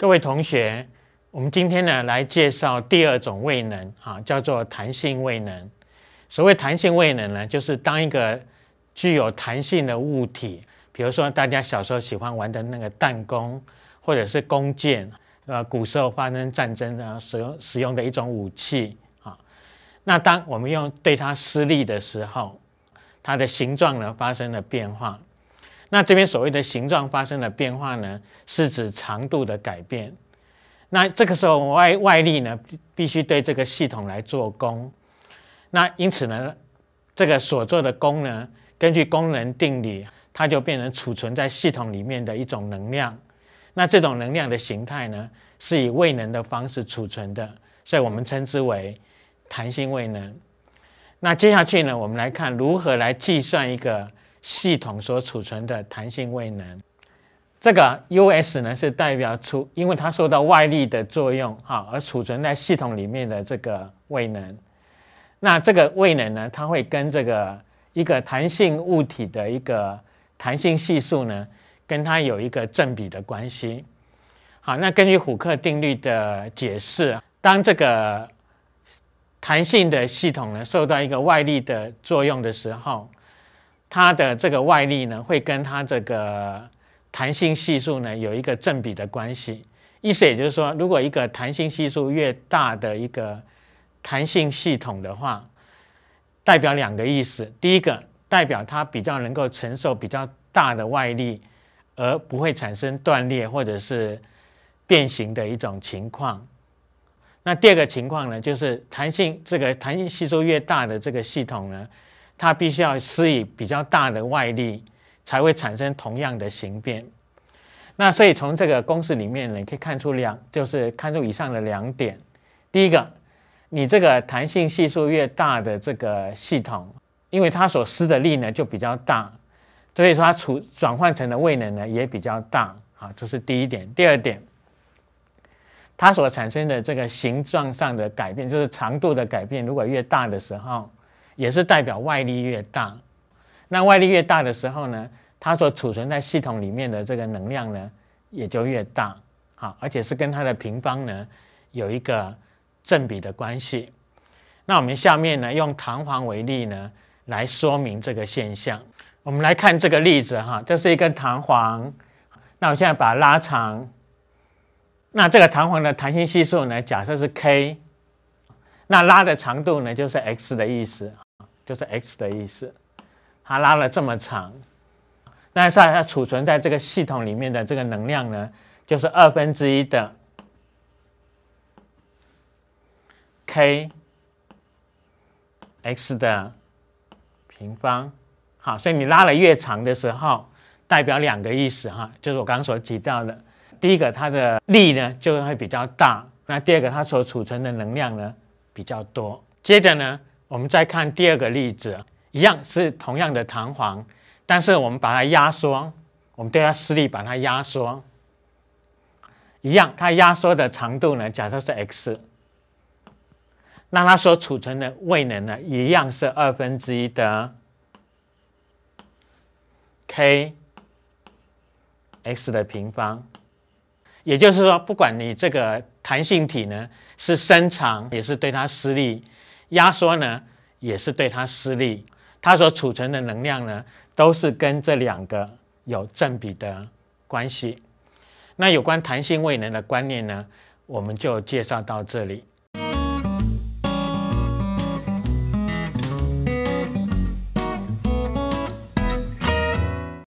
各位同学，我们今天呢来介绍第二种味能，啊，叫做弹性味能。所谓弹性味能呢，就是当一个具有弹性的物体，比如说大家小时候喜欢玩的那个弹弓，或者是弓箭，呃，古时候发生战争啊使用使用的一种武器啊。那当我们用对它施力的时候，它的形状呢发生了变化。那这边所谓的形状发生了变化呢，是指长度的改变。那这个时候外外力呢，必须对这个系统来做功。那因此呢，这个所做的功呢，根据功能定理，它就变成储存在系统里面的一种能量。那这种能量的形态呢，是以位能的方式储存的，所以我们称之为弹性位能。那接下去呢，我们来看如何来计算一个。系统所储存的弹性位能，这个 U s 呢是代表储，因为它受到外力的作用哈，而储存在系统里面的这个位能。那这个位能呢，它会跟这个一个弹性物体的一个弹性系数呢，跟它有一个正比的关系。好，那根据虎克定律的解释，当这个弹性的系统呢受到一个外力的作用的时候。它的这个外力呢，会跟它这个弹性系数呢有一个正比的关系。意思也就是说，如果一个弹性系数越大的一个弹性系统的话，代表两个意思：第一个，代表它比较能够承受比较大的外力，而不会产生断裂或者是变形的一种情况。那第二个情况呢，就是弹性这个弹性系数越大的这个系统呢。它必须要施以比较大的外力，才会产生同样的形变。那所以从这个公式里面呢，可以看出两，就是看出以上的两点。第一个，你这个弹性系数越大的这个系统，因为它所施的力呢就比较大，所以说它储转换成的位能呢也比较大。好，这是第一点。第二点，它所产生的这个形状上的改变，就是长度的改变，如果越大的时候。也是代表外力越大，那外力越大的时候呢，它所储存在系统里面的这个能量呢，也就越大好，而且是跟它的平方呢有一个正比的关系。那我们下面呢，用弹簧为例呢，来说明这个现象。我们来看这个例子哈，这是一根弹簧，那我现在把它拉长，那这个弹簧的弹性系数呢，假设是 k，那拉的长度呢，就是 x 的意思。就是 x 的意思，它拉了这么长，那它它储存在这个系统里面的这个能量呢，就是二分之一的 k x 的平方。好，所以你拉了越长的时候，代表两个意思哈，就是我刚所提到的，第一个它的力呢就会比较大，那第二个它所储存的能量呢比较多。接着呢。我们再看第二个例子，一样是同样的弹簧，但是我们把它压缩，我们对它施力把它压缩，一样，它压缩的长度呢，假设是 x，那它所储存的位能呢，一样是二分之一的 k x 的平方，也就是说，不管你这个弹性体呢是伸长，也是对它施力。压缩呢，也是对它施力，它所储存的能量呢，都是跟这两个有正比的关系。那有关弹性位能的观念呢，我们就介绍到这里。